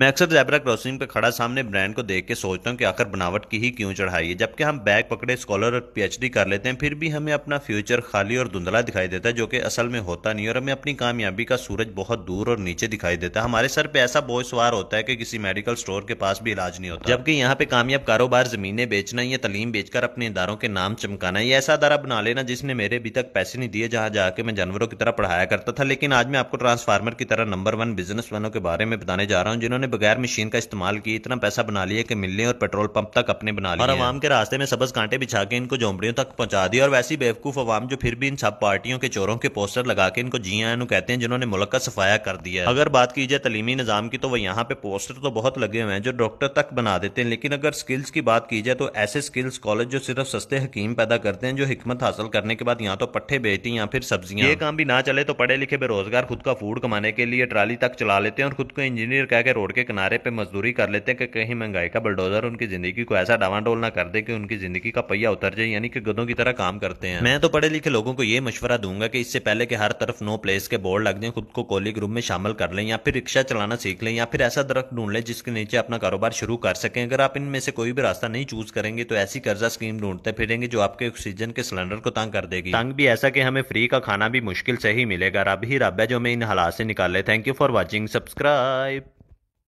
मैं अक्सर zebra crossing पर खड़ा सामने ब्रांड को देख के सोचता हूँ कि आखिर बनावट की ही क्यों चढ़ाई है जबकि हम बैग पकड़े स्कॉलर और पीएचडी कर लेते हैं फिर भी हमें अपना फ्यूचर खाली और धुंधला दिखाई देता है जो कि असल में होता नहीं और हमें अपनी कामयाबी का सूरज बहुत दूर और नीचे दिखाई देता है हमारे सर पे ऐसा बोझ सवार होता है कि किसी मेडिकल स्टोर के पास भी इलाज नहीं होता जबकि यहाँ पे कामयाब कारोबार जमीने बेचना या तलीम बेचकर अपने इदारों के नाम चमकाना ये ऐसा अदारा बना लेना जिसने मेरे अभी तक पैसे नहीं दिए जहाँ जाके मैं जानवरों की तरह पढ़ाया करता था लेकिन आज मैं आपको ट्रांसफार्मर की तरह नंबर वन बिजनेस के बारे में बताने जा रहा हूँ जिन्होंने उन्होंने बगैर मशीन का इस्तेमाल किए इतना पैसा बना लिया कि मिलने और पेट्रोल पंप तक अपने बना लिया और आवाम के रास्ते में सबज कांटे बिछा के इनको झोंपड़ियों तक पहुंचा दिया और वैसी बेवकूफ आवाम जो फिर भी इन सब पार्टियों के चोरों के पोस्टर लगा के इनको जिया आया कहते हैं जिन्होंने मुल्क का सफाया कर दिया अगर बात की जाए तलीमी निज़ाम की तो वह यहाँ पे पोस्टर तो बहुत लगे हुए हैं जो डॉक्टर तक बना देते हैं लेकिन अगर स्किल्स की बात की जाए तो ऐसे स्किल्स कॉलेज जो सिर्फ सस्ते हकीम पैदा करते हैं जो हमत हासिल करने के बाद यहाँ तो पट्टे बेचती या फिर सब्जियां ये काम भी ना चले तो पढ़े लिखे बेरोजगार खुद का फूड कमाने के लिए ट्राली तक चला लेते हैं और खुद को इंजीनियर कहकर रोड के किनारे पे मजदूरी कर लेते हैं कि कहीं महंगाई का बलडोजर उनकी जिंदगी को ऐसा डावाडोल ना कर दे कि उनकी जिंदगी का पहिया उतर जाए यानी कि गदों की तरह काम करते हैं मैं तो पढ़े लिखे लोगों को ये मशवरा दूंगा कि इससे पहले कि हर तरफ नो प्लेस के बोर्ड लग जाए खुद को कोली ग्रुप में शामिल कर लें या फिर रिक्शा चलाना सीख लें या फिर ऐसा दरख्त ढूंढ लें जिसके नीचे अपना कारोबार शुरू कर सकें अगर आप इनमें से कोई भी रास्ता नहीं चूज करेंगे तो ऐसी कर्जा स्कीम ढूंढते फिरेंगे जो आपके ऑक्सीजन के सिलेंडर को तंग कर देगी तंग भी ऐसा कि हमें फ्री का खाना भी मुश्किल से ही मिलेगा रब ही रब है जो हमें इन हालात से निकाले thank you for watching subscribe